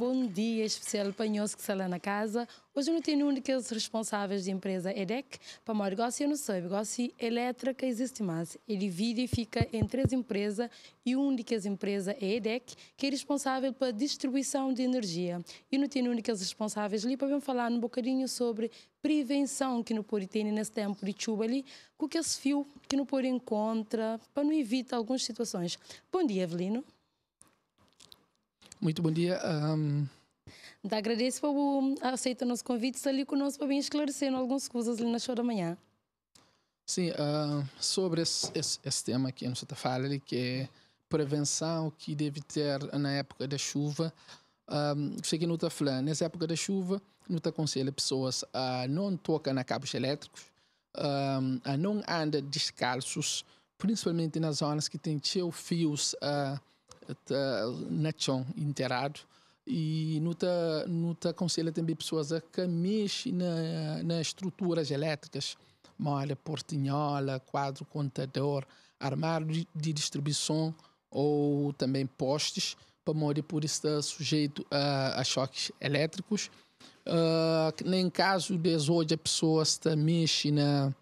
Bom dia especial para que lá na casa. Hoje não tenho um daqueles responsáveis da empresa EDEC. Para o negócio, eu não sei. O negócio é elétrica existe mais. Ele divide e fica em três empresas e um daquelas empresas é EDEC, que é responsável pela distribuição de energia. E não tenho um daqueles responsáveis ali para bem falar um bocadinho sobre prevenção que não pode ter nesse tempo de chuva ali, com que esse fio que não pode encontrar, para não evitar algumas situações. Bom dia, Evelino. Muito bom dia. Um... Da agradeço por aceitar o nosso convite, estar ali conosco para bem esclarecer algumas coisas ali na show da manhã. Sim, uh, sobre esse, esse, esse, tema que a gente está falando, que é prevenção que deve ter na época da chuva. Um, sei que não está falando, nessa época da chuva, não está aconselhando pessoas a não tocar na cabos elétricos, um, a não andar descalços, principalmente nas zonas que tem fios uh, eh, nação inteirado e nota nota aconselha também pessoas a que mexe na, nas estruturas elétricas malha portinhola quadro contador armário de distribuição ou também postes para morrer por estar tá sujeito a, a choques elétricos uh, nem caso de hoje a pessoa está mexe na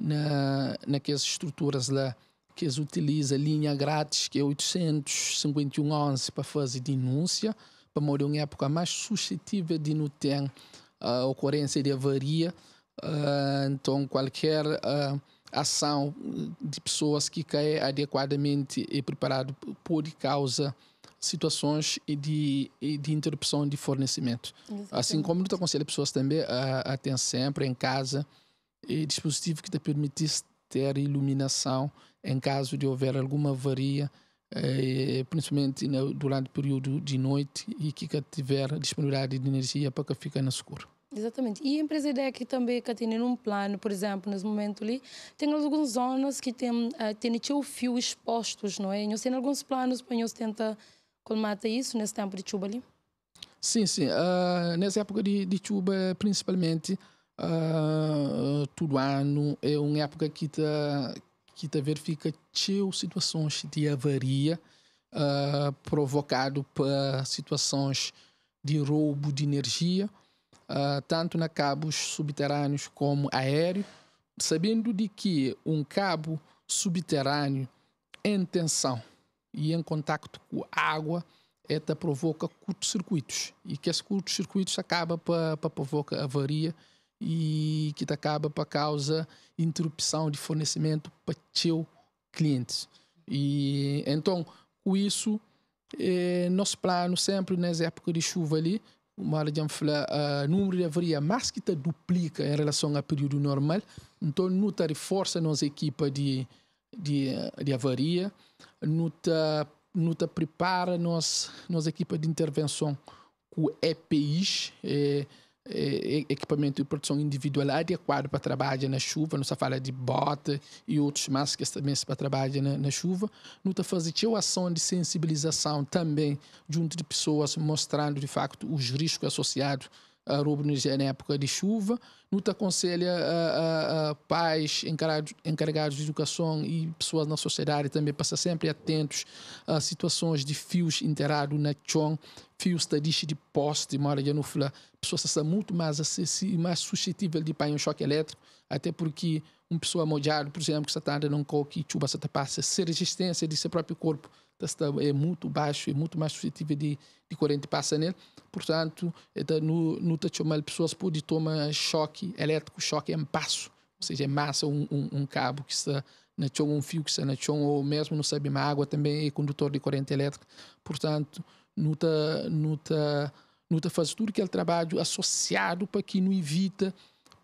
na naquelas estruturas lá que eles utilizam a linha grátis, que é 85111, para fazer denúncia, para morrer em época mais suscetível de não ter uh, ah, ocorrência de avaria. Uh, então, qualquer uh, ação de pessoas que caem adequadamente e preparado pode causar situações de, de interrupção de fornecimento. Exatamente. Assim como eu aconselho pessoas também a, a ter sempre em casa eh, dispositivos que te permitissem ter iluminação em caso de houver alguma avaria, eh, principalmente no, durante o período de noite e que tiver disponibilidade de energia para que fique na escura. Exatamente. E a empresa IDEC também que tem um plano, por exemplo, nesse momento ali, tem algumas zonas que tem, eh, tem o fio expostos, não é? E tem alguns planos para nós tentar colmatar isso nesse tempo de chuva ali? Sim, sim. Uh, nessa época de, de chuva, principalmente, uh, ah, todo ano. É uma época que está que tá verifica situações de avaria uh, provocado por situações de roubo de energia, uh, tanto na cabos subterrâneos como aéreo, sabendo de que um cabo subterrâneo em tensão e em contacto com água é esta provoca curtos-circuitos e que esses curtos-circuitos acaba para provocar avaria e que acaba para causa interrupção de fornecimento para seu clientes. E então, com isso, eh, nosso plano sempre nas épocas de chuva ali, uma hora de falar, o número de avaria mais que te duplica em relação ao período normal. Então, nuta reforça nossa equipa de, de, de avaria, nuta nota prepara nossa, nossa equipa de intervenção com EPIs. Eh, é, é, equipamento de proteção individual adequado para trabalhar na chuva, não se fala de bota e outros máscaras também para trabalhar na, na chuva, não está fazendo ação de sensibilização também junto de pessoas mostrando de facto os riscos associados ah, Rubro-Nigéria em época de chuva. nuta aconselha a, ah, a, ah, a pais encarregados, de educação e pessoas na sociedade também passar sempre atentos a situações de fios inteirados na né? chão, fios tadistas de poste, mora de nufla. Pessoas são muito mais, mais suscetíveis de pai um choque elétrico, até porque uma pessoa molhada, por exemplo, que está andando num coque e chuva, se passa, ser resistência de seu próprio corpo está, é muito baixo, é muito mais suscetível de, de corrente passa nele. Portanto, então, no, no Tachomal, pessoas podem tomar choque elétrico, choque em passo, ou seja, é massa, um, um, um cabo que está na chão, um fio que está na chão, ou mesmo, não sabe, uma água também é condutor de corrente elétrica. Portanto, não está, não está, não está faz tudo aquele trabalho associado para que não evita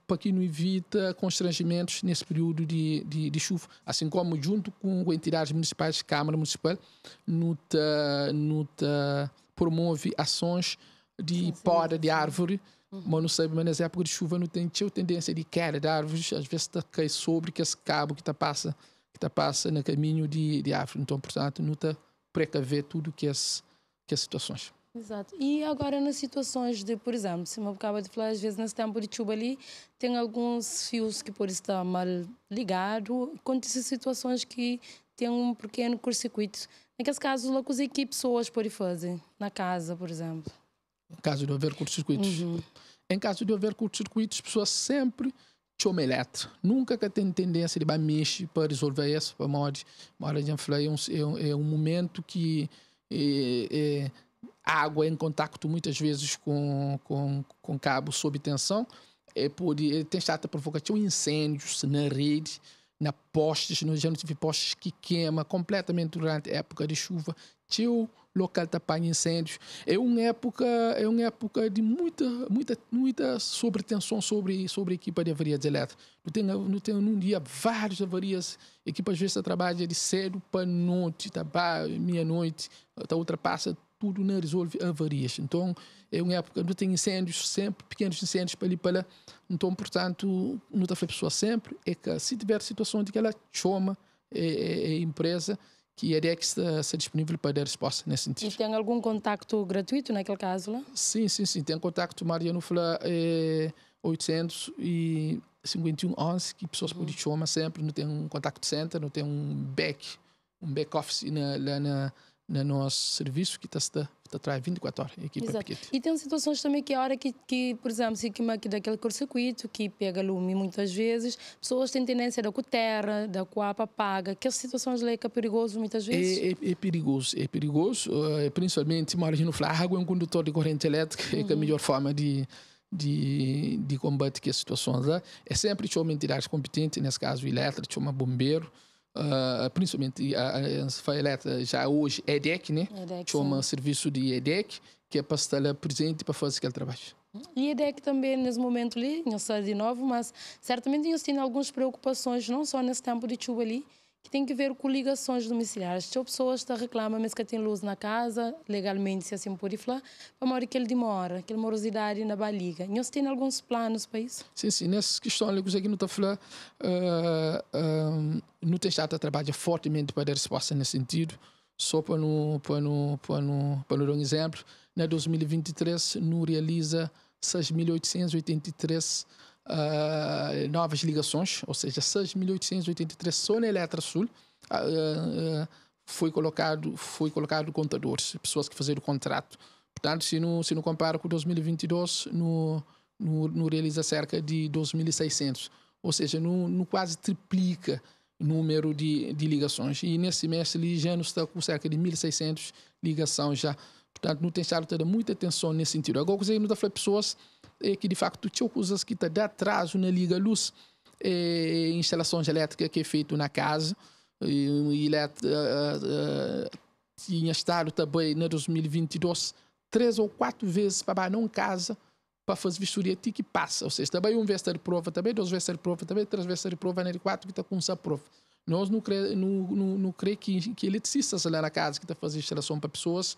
para que não evita constrangimentos nesse período de, de, de, chuva. Assim como, junto com entidades municipais, Câmara Municipal, nuta, nuta promove ações de sim, poda sim, de árvore, uhum. mas não sabe, mas nas épocas de chuva não tem tio tendência de queda de árvores, às vezes tá cai sobre que esse cabo que está passa que tá passa no caminho de, de árvore. Então, portanto, não tá precaver tudo que as que as situações. Exato. E agora nas situações de, por exemplo, se me acaba de falar, às vezes nesse tempo de chuva ali, tem alguns fios que por estar mal ligados. Acontecem situações que tem um pequeno curto-circuito. Naqueles casos, lá coisa que pessoas podem fazer? Na casa, por exemplo. em caso de haver curto-circuitos. Uhum. Em caso de haver curto-circuitos, pessoas sempre chomelete. Nunca que tem tendência de mexer para resolver isso. Para uma de, uma hora de é, é, um, é um momento que... É, é, água em contato muitas vezes com, com, com cabo sob tensão, é, pode tem chata provocativa tipo, incêndios na rede, na postes, no já tive postes que queima completamente durante a época de chuva. Tio local tapar incêndios. É uma época, é uma época de muita, muita, muita sobretensão sobre sobre equipa de avarias elétricas. Eu tenho, tenho num dia várias avarias, equipa às vezes trabalha de cedo para noite, tá meia-noite, tá ultrapassa tudo não né, resolve avarias. Então, é uma época onde tem incêndios, sempre pequenos incêndios para ali para. lá Então, portanto, não está a pessoa sempre, é que se tiver situação de que ela chama é, é, é a, empresa, que a que está, disponível para dar resposta nesse sentido. E tem algum contacto gratuito naquele caso lá? Sim, sim, sim. Tem contacto Maria Fla é, 800 e 5111, que pessoas uhum. podem chamar sempre. Não tem um contact center, não tem um back, um back office na, lá na, né, no nosso serviço que está tá, tá 24 horas, equipa Exato. Piquete. E tem situações também que a hora que, que por exemplo, se queima aqui daquele curto-circuito, que pega lume muitas vezes, pessoas têm tendência da terra, da coapa, paga. Aquelas situações lá que é perigoso muitas é, vezes? É, é, é perigoso, é perigoso, eh, principalmente, uma no flago é um condutor de corrente elétrica, uhum. que é a uhum. melhor forma de de, de combate que as situações é sempre tinha uma entidade competente nesse caso o elétrico tinha uma bombeiro uh, principalmente a, a já hoje é EDEC, né? É EDEC, chama sim. serviço de EDEC, que é para estar presente para fazer aquele trabalho. E a EDEC também, nesse momento ali, não está de novo, mas certamente eu tenho algumas preocupações, não só nesse tempo de chuva ali, que tem que ver com ligações domiciliares. Se a pessoa está reclama, mas que tem luz na casa, legalmente, se assim por falar, para hora que ele demora, que ele morosidade na baliga. E você tem alguns planos para isso? Sim, sim. Nessa questão, eu aqui não está falando, uh, uh, eh, não tem estado trabalha fortemente para dar resposta nesse sentido. Só para no, para no, para no, para no dar um exemplo, na 2023, não realiza 6.883 uh, novas ligações, ou seja, 6.883 só na Eletrasul uh, uh, foi colocado foi colocado contadores, pessoas que fizeram o contrato. Portanto, se não, se não comparo com 2022, no, no, no realiza cerca de 2.600, ou seja, no, no quase triplica número de, de ligações. E nesse ele já nos está com cerca de 1.600 ligações já. Portanto, não tem estado tendo muita atenção nesse sentido. Agora, eu gostaria de falar pessoas é, que de facto tinha coisas que está de atraso na liga luz, é, instalações elétricas que é feito na casa, e, é, é, tinha estado também em 2022 três ou quatro vezes para não casa para fazer vistoria ti que passa, ou seja, também um vez de prova, também duas vezes de prova, também três vezes de prova, e quatro que está com essa prova. Nós não creio não, não, não crê que, que eletricista lá na casa que está fazendo instalação para pessoas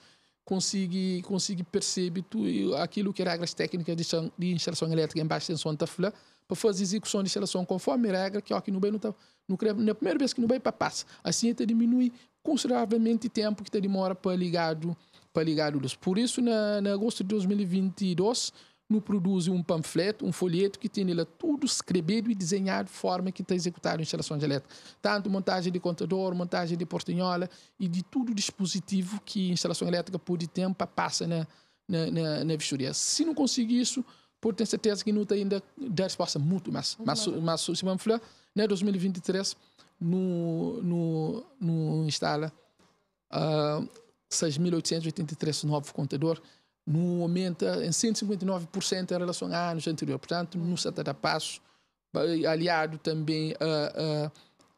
consegue consegue perceber tudo aquilo que regras técnicas de, de instalação elétrica em baixa tensão tá fula para fazer execução de instalação conforme a regra que aqui no bem não tá no na é primeira vez que no bem para passa assim até diminui consideravelmente o tempo que te demora para ligado para ligado luz por isso na, na agosto de 2022 não produz um panfleto, um folheto que tem nele tudo escrevido e desenhado de forma que está executado a instalação de elétrica. Tanto montagem de contador, montagem de portinhola e de tudo dispositivo que a instalação elétrica pode ter para passar na, na, na, na vistoria. Se não conseguir isso, pode ter certeza que não tem ainda dá resposta muito mais. Mas, mas se vamos falar, né, 2023 no no no instala uh, 6.883 novos contadores não aumenta eh, em 159% em relação a anos anteriores Portanto, não se está passo, eh, aliado também a,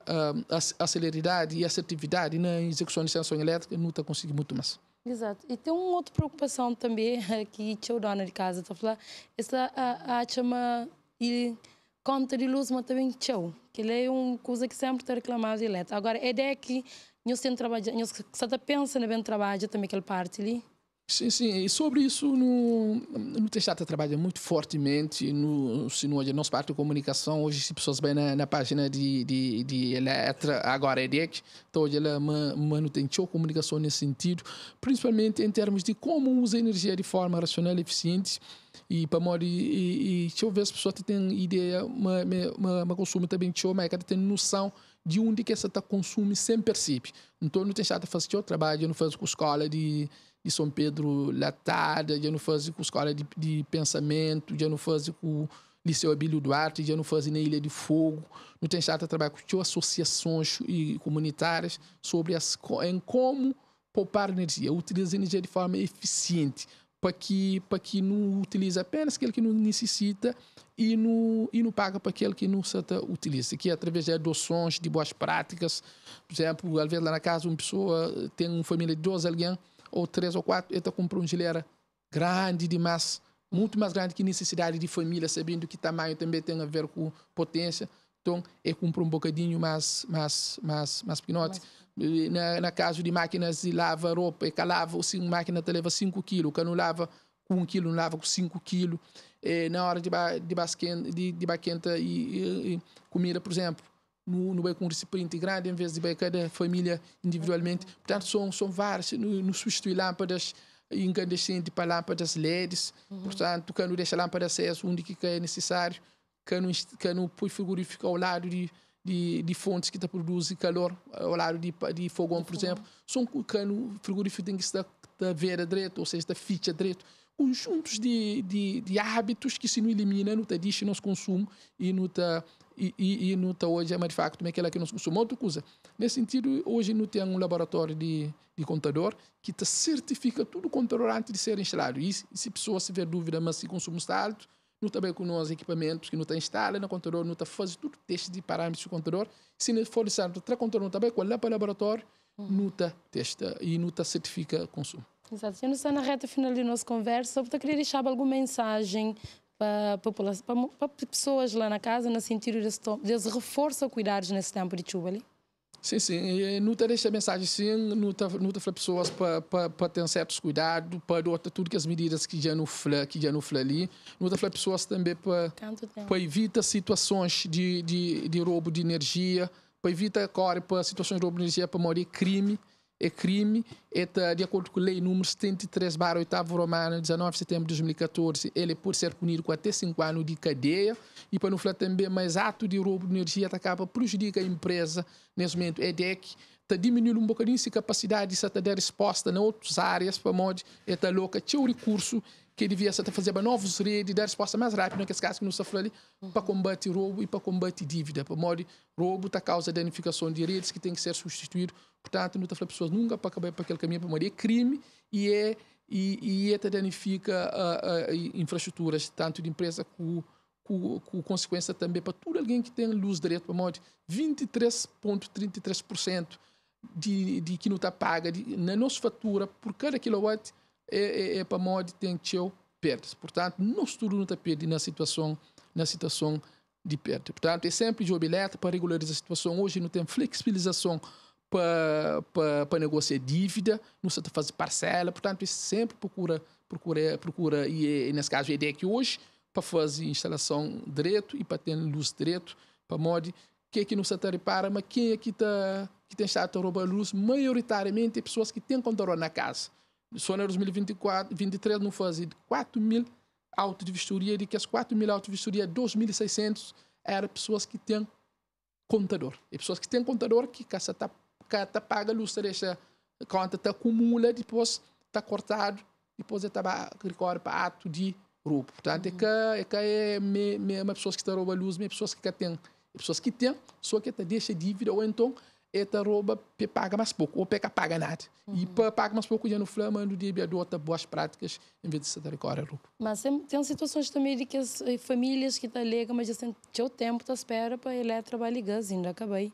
a, a, a celeridade e assertividade na execução de sanção elétrica, não está conseguindo muito mais. Exato. E tem uma outra preocupação também que o dona de casa está a falar, essa a, a chama e conta de luz, mas também tchau, que ele é uma coisa que sempre está reclamado de elétrica. Agora, a ideia é que nós temos trabalhado, nós só tá pensa no bem trabalho também aquela parte ali, Sim, sim. E sobre isso, no, no Testata trabalha muito fortemente no, no, a é nossa parte de comunicação. Hoje, se pessoas bem na, na página de, de, de Eletra, agora é DEC, então hoje ela man, mantém a comunicação nesse sentido, principalmente em termos de como usar energia de forma racional e eficiente. E para morrer, e, e, deixa eu ver se a pessoa tem ideia, uma consumo também, deixa eu, mas é tem noção de onde que você está consumindo sem perceber. Então, não tem chato fazer o trabalho, eu não faço com a escola de, de São Pedro Latada, eu não faço com a escola de, de pensamento, eu não faço com o Liceu Abílio Duarte, eu não faço na Ilha de Fogo. Não tem chato trabalhar com associações e comunitárias sobre as, em como poupar energia, utilizar energia de forma eficiente para que para que não utilize apenas aquele que não necessita e não e não paga para aquele que não utiliza que é através de doações de boas práticas por exemplo às vezes lá na casa uma pessoa eh, tem uma família de 12 alguém ou três ou quatro está comprando uma geleira grande demais muito mais grande que necessidade de família sabendo que tamanho também tem a ver com potência então é comprar um bocadinho mais mais mais mais pequenote na, na caso de máquinas de lava roupa, que lava, uma máquina te leva 5 kg, que não lava com 1 kg, não lava com 5 kg. na hora de, ba, de, basquen, de, de baquenta e, e, e comida, por exemplo, no, no bem com um recipiente grande, em vez de bem cada família individualmente. Portanto, são, são várias, no, no substituir lâmpadas incandescentes para lâmpadas LEDs. Uhum. Portanto, quando deixa a lâmpada acesa onde que é necessário, quando, quando põe frigorífico ao lado de de, de fontes que produzem calor, eh, horário de, de fogão, de por fogão. exemplo, são o cano é frigorífico tem que estar da vera direito, ou seja, da ficha direito. Conjuntos de, de, de hábitos que se não elimina, não tá diz nosso consumo e não está e, e, e não tá hoje, mas de facto, é aquela que nós consumimos. Outra coisa, nesse sentido, hoje não tem um laboratório de, de contador que tá certifica tudo o antes de ser instalado. E, se se pessoa se tiver dúvida, mas se o consumo está alto, não tabaco com os equipamentos que não está instalado no contador, não está fazendo tudo o teste de parâmetros do contador, Se não for necessário, o computador não trabalha com o laboratório, uhum. não está testa e não está certifica o consumo. Exato. Já está na reta final de nossa conversa, eu queria deixar alguma mensagem para, as pessoas lá na casa, no sentido de desse reforço a cuidados nesse tempo de chuva ali? Sim, sim. Nuta deixa mensagem, sim. Nuta, nuta para pessoas para ter certos cuidados, para adotar tudo que as medidas que já não fla, que já não fla ali. Nuta para pessoas também para evitar situações de, de, de roubo de energia, para evitar corre para situações de roubo de energia, para morrer crime é crime, é de acordo com a lei número 73, barra 8 romano, 19 de setembro de 2014, ele pode ser punido com até 5 anos de cadeia, e para não falar também, mais ato de roubo de energia tá acaba prejudica a empresa, nesse momento, EDEC, está diminuindo um bocadinho essa capacidade de dar resposta em outras áreas, para onde está louca, tinha o recurso que devia estar para novas redes, dar resposta mais rápida é que caso que nós estamos ali, para uhum. combater roubo e para combater dívida. Para onde roubo está causa danificação de redes que tem que ser substituído. Portanto, não está falando pessoas nunca para acabar para aquele caminho, para onde é crime e é e, e é, danifica ah, ah, infraestruturas, tanto de empresa como com, com consequência também para todo alguém que tem luz direito para morte, 23,33% de, de que não está paga, de, na né, nossa fatura, por cada kilowatt, é, é, é para mod tem teu perdas. Portanto, nós tudo não está perdido na situação, na situação de perda. Portanto, é sempre de elétrico para regularizar a situação. Hoje não tem flexibilização para, para, para negociar dívida, não se tá fazer parcela, portanto, é sempre procura, procura, procura e, e nesse caso, a ideia é que hoje, para fazer instalação direto e para ter luz direto para mod que aqui no Santa Repara, mas quem aqui tá, que tem estado a roubar luz, maioritariamente é pessoas que têm controle na casa. Só em 2023 não fazia 4 mil autos de vistoria, de que as 4 mil autos de vistoria, 2.600 eram pessoas que têm contador. E pessoas que têm contador que casa tá, tá paga luz, deixa conta tá acumula, depois tá cortado, depois está é recorre para ato de roubo. Portanto, é uhum. é que é, que é uma pessoas que tá roubando luz, me pessoas que têm pessoas que têm, só que até deixa dívida, ou então esta rouba paga mais pouco, ou peca paga nada. Uhum. E para pagar mais pouco, já não flama, no dia de boas práticas, em vez de se dar agora roupa. Mas tem situações também de que as eh, famílias que estão ligam, mas já o tempo, está espera para ele trabalhar ligando, ainda acabei.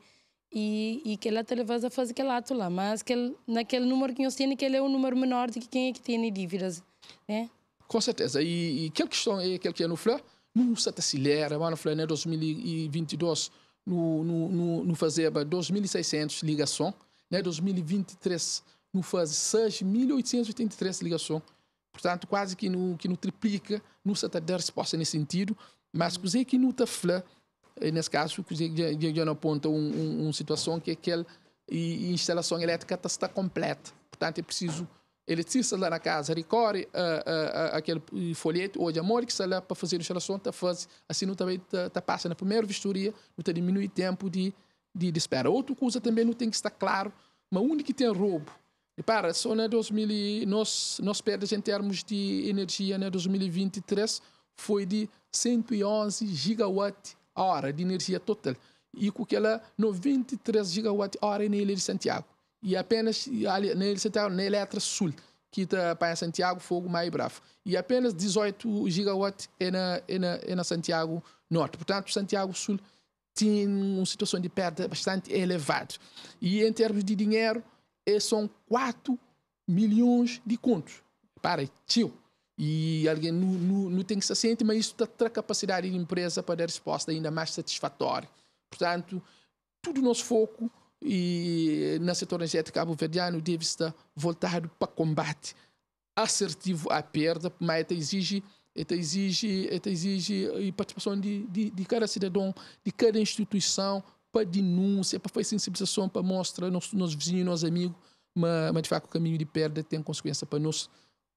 E, e que ela te leva a fazer aquele ato lá, mas que ele, naquele número que nós tem, que ele é um número menor do que quem é que tem dívidas, né? Com certeza. E, e que é questão é aquele que é no flor, Musa Tassilera, mano, falei, 2022, no, no, no, no 2.600 ligações né, 2023, no fazer 6.883 ligações Portanto, quase que não que no triplica, não se está resposta nesse sentido, mas que que não está falando, nesse caso, que já não aponta uma um, um situação que é aquela instalação elétrica está, está completa. Portanto, é preciso ele tira lá na casa, recorre ah, ah, ah, aquele folheto ou de amor que sai lá para fazer a instalação, tá faz, assim não também tá, tá, tá passa na primeira vistoria, não tá diminui o tempo de, de, de, espera. Outra coisa também não tem que estar claro, mas onde que tem roubo? Repara, só na né, 2000, nós, nós perdas em termos de energia na né, 2023 foi de 111 gigawatt hora de energia total, e com aquela 93 gigawatt hora na Ilha de Santiago e apenas nele tá, Eletra sul que está para Santiago fogo mais bravo e apenas 18 gigawatt é na, é na, é na Santiago Norte portanto Santiago Sul tem uma situação de perda bastante elevada e em termos de dinheiro é, são 4 milhões de contos para tio e alguém não, não, tem que se sentir mas isso está a capacidade da empresa para dar resposta ainda mais satisfatória portanto tudo nosso foco e no setor energético cabo-verdiano deve estar voltado para combate assertivo à perda, mas exige ela exige ela exige eh, participação de, de, de, cada cidadão, de cada instituição para denúncia, para fazer sensibilização, para mostrar aos nossos vizinhos, nossos amigos, mas, mas de facto o caminho de perda tem consequência para nós,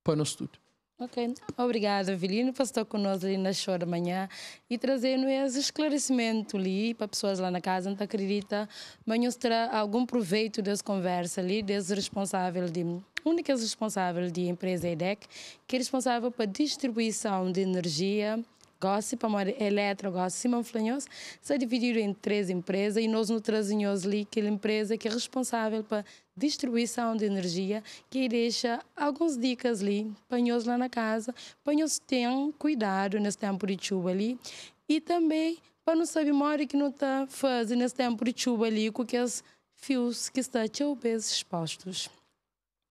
para nós tudo. Ok, obrigada, Avelino, por estar conosco ali na show da manhã e trazendo esse esclarecimento ali para pessoas lá na casa, não acredita, se terá algum proveito dessa conversa ali, desse responsável de única responsável de empresa EDEC, que é responsável para distribuição de energia Gossi, maior Eletro, goste. Simão Flanhoso, se dividir em três empresas e nós no trazinhos ali, que a empresa que é responsável para distribuição de energia, que deixa algumas dicas ali, panhos lá na casa, panhos tenham cuidado nesse tempo de chuva ali e também para não saber mora que não está fazendo nesse tempo de chuva ali com aqueles fios que estão tão bem expostos.